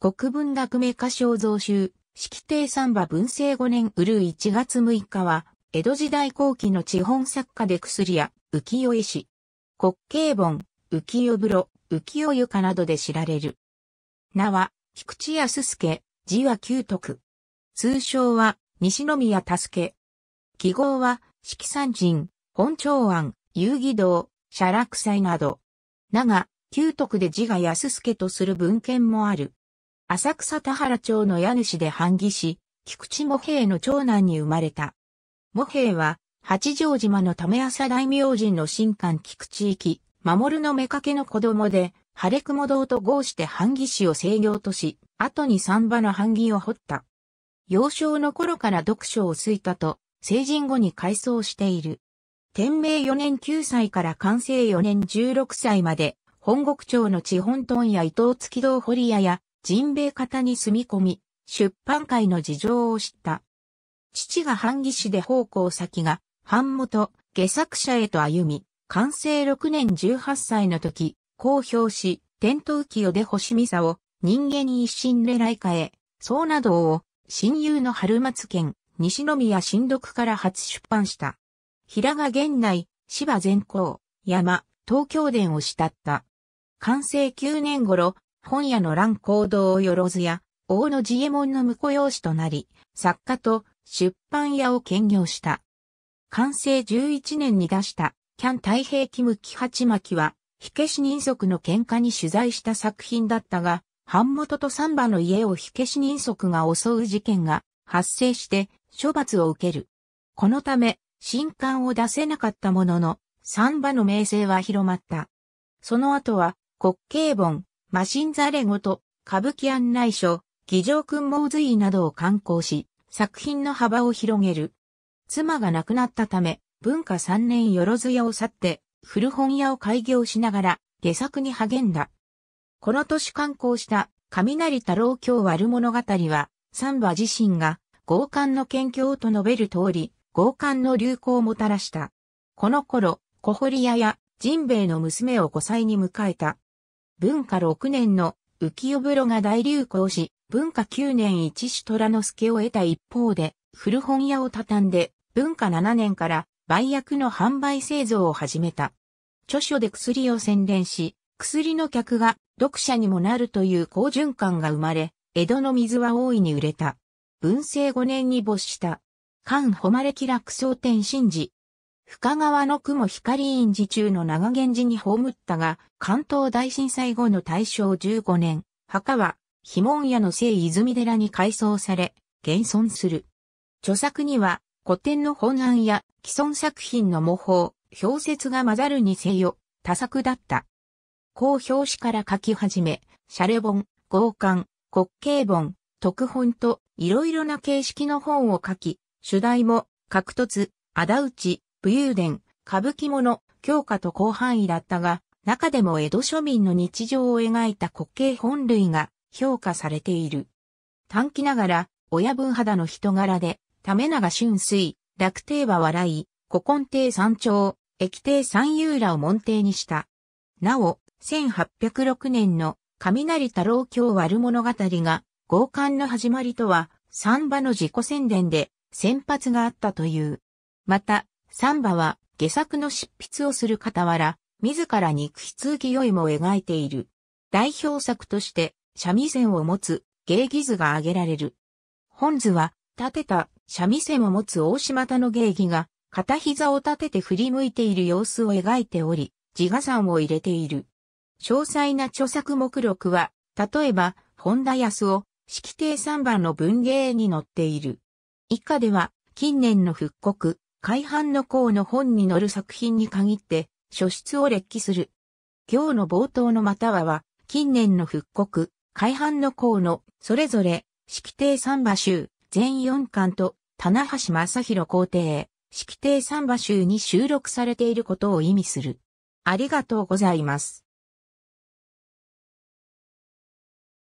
国文学名歌唱増集、式定三馬文政五年うる一1月6日は、江戸時代後期の地本作家で薬や浮世絵師、国慶本、浮世風呂、浮世床などで知られる。名は、菊池康介、字は九徳。通称は、西宮助。記号は、四季三人、本長庵、遊戯堂、写楽祭など。名が、九徳で字が安助とする文献もある。浅草田原町の家主で半義師、菊池茂平の長男に生まれた。茂平は、八丈島のめ浅大明神の神官菊池行、守の目けの子供で、晴れ雲堂と合して半義師を制御とし、後に三場の半義を掘った。幼少の頃から読書をすいたと、成人後に改装している。天明4年9歳から完成4年16歳まで、本国町の地本豚や伊藤月堂堀屋やジンベエ方に住み込み、出版界の事情を知った。父が半義士で奉公先が、版元、下作者へと歩み、完成6年18歳の時、公表し、天頭器をで星見さを、人間に一心で来化へ、そうなどを、親友の春松県、西宮新読から初出版した。平賀源内、芝善光、山、東京伝を慕った。完成9年頃、本屋の乱行動をよろずや、大野寺右衛門の婿養子となり、作家と出版屋を兼業した。完成11年に出した、キャン太平キ無記八巻は、火消し人足の喧嘩に取材した作品だったが、版元と三馬の家を火消し人足が襲う事件が発生して処罰を受ける。このため、新刊を出せなかったものの、三馬の名声は広まった。その後は、国慶本、マシンザレごと、歌舞伎案内所、議場君毛随などを観光し、作品の幅を広げる。妻が亡くなったため、文化三年よろず屋を去って、古本屋を開業しながら、下作に励んだ。この年観光した雷太郎京悪物語は、三馬自身が合冠の研究と述べる通り、合冠の流行をもたらした。この頃、小堀屋やジンベイの娘を5歳に迎えた文化6年の浮世風呂が大流行し、文化9年一種虎之助を得た一方で、古本屋を畳んで、文化7年から売薬の販売製造を始めた。著書で薬を宣伝し、薬の客が読者にもなるという好循環が生まれ、江戸の水は大いに売れた。文政5年に没した。漢誉れ気楽蒼天神事。深川の雲光院寺中の長源寺に葬ったが、関東大震災後の大正15年、墓は、非門屋の聖泉寺に改装され、現存する。著作には、古典の本案や既存作品の模倣、表説が混ざるにせよ、多作だった。公表紙から書き始め、シャレ本、合刊、国慶本、特本といろいろな形式の本を書き、主題も、格突、仇討ち、武勇伝、歌舞伎物、教科と広範囲だったが、中でも江戸庶民の日常を描いた滑稽本類が評価されている。短期ながら、親分肌の人柄で、ため長春水、楽帝は笑い、古今亭山頂、駅亭三遊らを門弟にした。なお、1806年の雷太郎京悪物語が、合刊の始まりとは、三馬の自己宣伝で、先発があったという。また、サンバは下作の執筆をする傍ら、自ら肉筆浮世絵も描いている。代表作として三味線を持つ芸技図が挙げられる。本図は立てた三味線を持つ大島田の芸技が片膝を立てて振り向いている様子を描いており、自画山を入れている。詳細な著作目録は、例えば、本田康夫、式亭三番の文芸に載っている。以下では、近年の復刻、海藩の項の本に載る作品に限って、書出を列記する。行の冒頭のまたはは、近年の復刻、海藩の項の、それぞれ、式亭三馬集、全4巻と、棚橋正宏皇帝、式亭三馬集に収録されていることを意味する。ありがとうございます。